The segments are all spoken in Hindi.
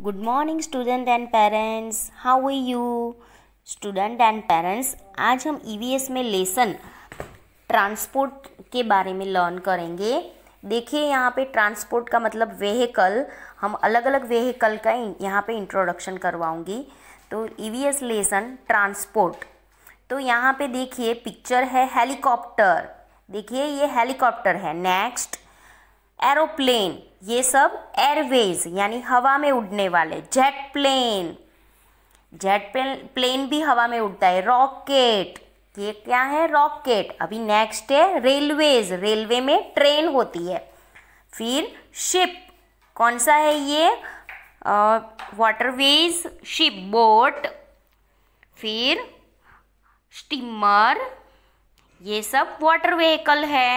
good morning student and parents how are you student and parents आज हम EVS में लेसन ट्रांसपोर्ट के बारे में लर्न करेंगे देखिए यहाँ पे ट्रांसपोर्ट का मतलब वेहीकल हम अलग अलग वेहीकल का यहाँ पे इंट्रोडक्शन करवाऊँगी तो ईवीएस लेसन ट्रांसपोर्ट तो यहाँ पे देखिए पिक्चर है हेलीकॉप्टर देखिए ये हेलीकॉप्टर है नेक्स्ट एरोप्लेन ये सब एयरवेज यानी हवा में उड़ने वाले जेट प्लेन जेट प्लेन भी हवा में उड़ता है रॉकेट ये क्या है रॉकेट अभी नेक्स्ट है रेलवेज रेलवे में ट्रेन होती है फिर शिप कौन सा है ये वाटरवेज शिप बोट फिर स्टीमर ये सब वाटर व्हीकल है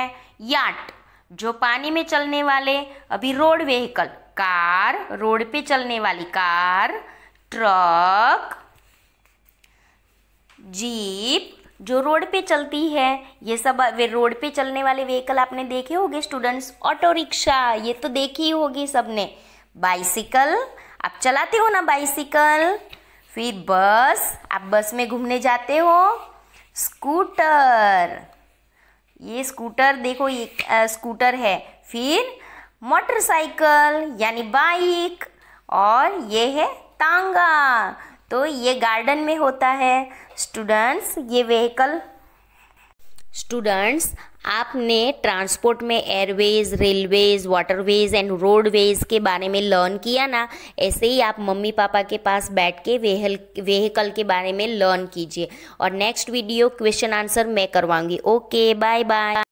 याट जो पानी में चलने वाले अभी रोड व्हीकल कार रोड पे चलने वाली कार ट्रक जीप जो रोड पे चलती है ये सब वे रोड पे चलने वाले व्हीकल आपने देखे होंगे स्टूडेंट्स ऑटो रिक्शा ये तो देखी होगी सबने बाइसिकल आप चलाते हो ना बाइसिकल फिर बस आप बस में घूमने जाते हो स्कूटर ये स्कूटर देखो ये स्कूटर है फिर मोटरसाइकिल यानी बाइक और ये है तांगा तो ये गार्डन में होता है स्टूडेंट्स ये व्हीकल स्टूडेंट्स आपने ट्रांसपोर्ट में airways railways waterways and roadways के बारे में लर्न किया ना ऐसे ही आप मम्मी पापा के पास बैठ के वेहल वेहीकल के बारे में लर्न कीजिए और नेक्स्ट वीडियो क्वेश्चन आंसर मैं करवाऊंगी ओके बाय बाय